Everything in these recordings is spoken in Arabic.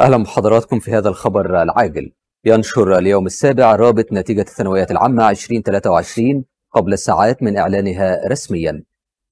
أهلا بحضراتكم في هذا الخبر العاجل ينشر اليوم السابع رابط نتيجة الثانويات العامة 2023 قبل ساعات من إعلانها رسميا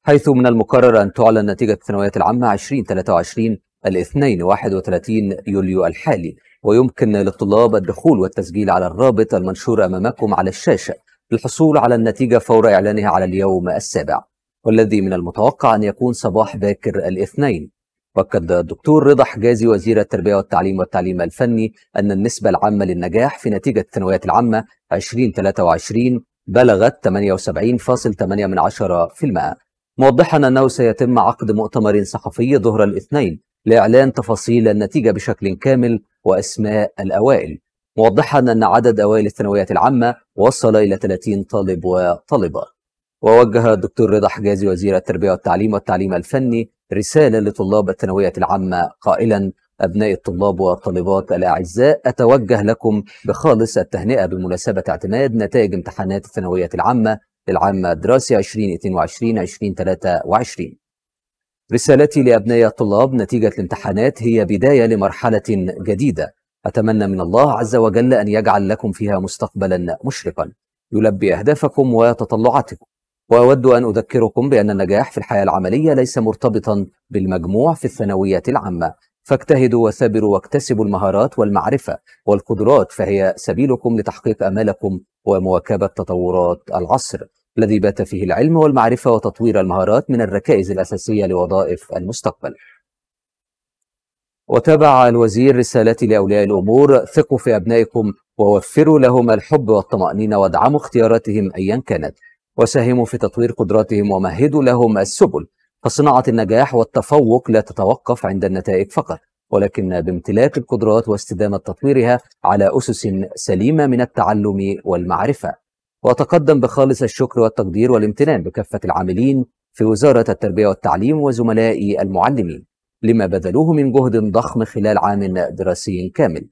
حيث من المقرر أن تعلن نتيجة الثانويات العامة 2023 الاثنين 31 يوليو الحالي ويمكن للطلاب الدخول والتسجيل على الرابط المنشور أمامكم على الشاشة للحصول على النتيجة فور إعلانها على اليوم السابع والذي من المتوقع أن يكون صباح باكر الاثنين أكد الدكتور رضا حجازي وزير التربيه والتعليم والتعليم الفني ان النسبه العامه للنجاح في نتيجه الثانويات العامه 2023 بلغت 78.8% موضحا انه سيتم عقد مؤتمر صحفي ظهر الاثنين لاعلان تفاصيل النتيجه بشكل كامل واسماء الاوائل موضحا ان عدد اوائل الثانويات العامه وصل الى 30 طالب وطالبه ووجه الدكتور رضا حجازي وزير التربية والتعليم والتعليم الفني رسالة لطلاب الثانوية العامة قائلا أبناء الطلاب والطالبات الأعزاء أتوجه لكم بخالص التهنئة بمناسبة اعتماد نتائج امتحانات الثانوية العامة للعام الدراسي 2022-2023 رسالتي لأبناء الطلاب نتيجة الامتحانات هي بداية لمرحلة جديدة أتمنى من الله عز وجل أن يجعل لكم فيها مستقبلا مشرقا يلبي أهدافكم وتطلعاتكم واود ان اذكركم بان النجاح في الحياه العمليه ليس مرتبطا بالمجموع في الثانويه العامه فاجتهدوا وثابروا واكتسبوا المهارات والمعرفه والقدرات فهي سبيلكم لتحقيق امالكم ومواكبه تطورات العصر الذي بات فيه العلم والمعرفه وتطوير المهارات من الركائز الاساسيه لوظائف المستقبل. وتابع الوزير رسالتي لاولياء الامور ثقوا في ابنائكم ووفروا لهم الحب والطمانينه وادعموا اختياراتهم ايا كانت وساهموا في تطوير قدراتهم ومهدوا لهم السبل فصناعة النجاح والتفوق لا تتوقف عند النتائج فقط ولكن بامتلاك القدرات واستدامة تطويرها على أسس سليمة من التعلم والمعرفة وأتقدم بخالص الشكر والتقدير والامتنان بكافة العاملين في وزارة التربية والتعليم وزملائي المعلمين لما بذلوه من جهد ضخم خلال عام دراسي كامل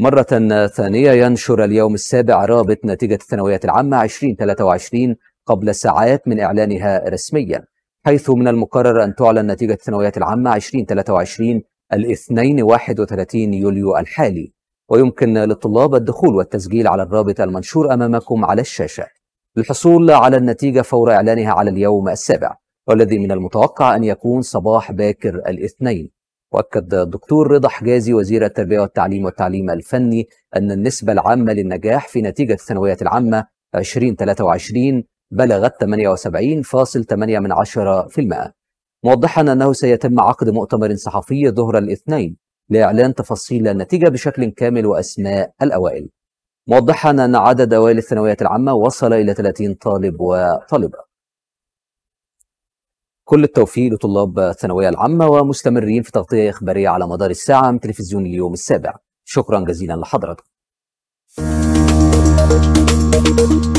مرة ثانية ينشر اليوم السابع رابط نتيجة الثانويات العامة 2023 قبل ساعات من إعلانها رسميا حيث من المقرر أن تعلن نتيجة الثانويات العامة 2023 الاثنين 31 يوليو الحالي ويمكن للطلاب الدخول والتسجيل على الرابط المنشور أمامكم على الشاشة للحصول على النتيجة فور إعلانها على اليوم السابع والذي من المتوقع أن يكون صباح باكر الاثنين واكد الدكتور رضا حجازي وزير التربيه والتعليم والتعليم الفني ان النسبه العامه للنجاح في نتيجه الثانويه العامه 2023 بلغت 78.8 من 10% موضحا انه سيتم عقد مؤتمر صحفي ظهر الاثنين لاعلان تفاصيل النتيجه بشكل كامل واسماء الاوائل موضحا ان عدد اوائل الثانويه العامه وصل الى 30 طالب وطالبه كل التوفيق لطلاب الثانوية العامة ومستمرين في تغطية إخبارية على مدار الساعة من تلفزيون اليوم السابع شكرا جزيلا لحضرتك